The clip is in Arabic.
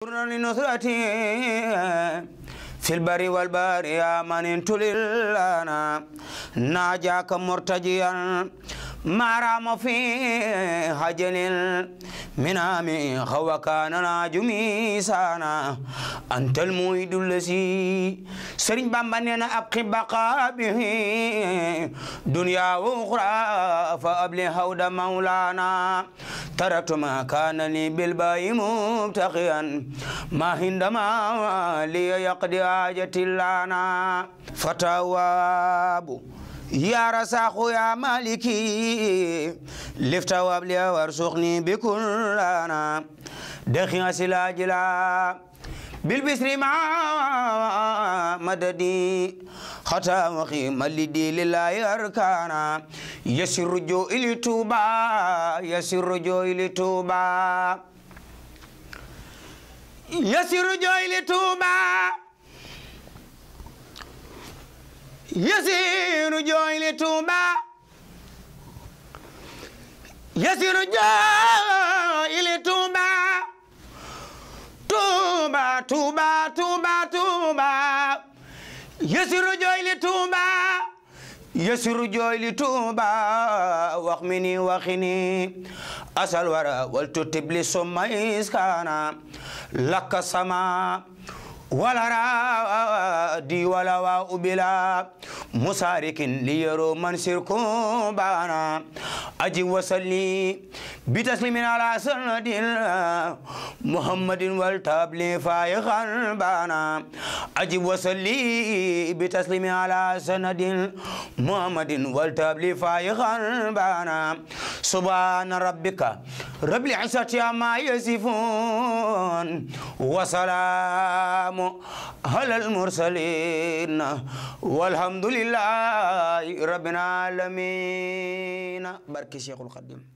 قرن نصرتي في البر والبار يا من تللنا ناجاك مرتجيا ما رام فيه حجل من عامي وكان ناجمي سانا أنت المويد الذي سرين بامبانينا أبقي بقى به دنيا وأخرى فأبلي هود مولانا تركت ما كان لي بالباي مبتغيا ما هندما لي يقضي حاجتي لنا فتواب يا رساخ يا مالكي لفت وابلي وارزقني بكلنا دخي سلا جلا بالبسر مع مددي خطا وخي ملدي لله أركانا يسر جو إلي توبا يسر جو إلي توبا يسر جو إلي توبا yasiiru jooy li tuuba yasiiru jooy asal wara waltu tibli summa iskaana lakka sama ولا را دي ولا وا بلا مسارك ليرو من سركم بانا أجي وصلي بتسليم على سند محمد والتابل فايخان بانا أجي وصلي بتسليم على سند محمد والتابل فايخان بانا سبحان ربك رب العزة ما يصفون وسلام على المرسلين والحمد لله رب العالمين بارك الشيخ القديم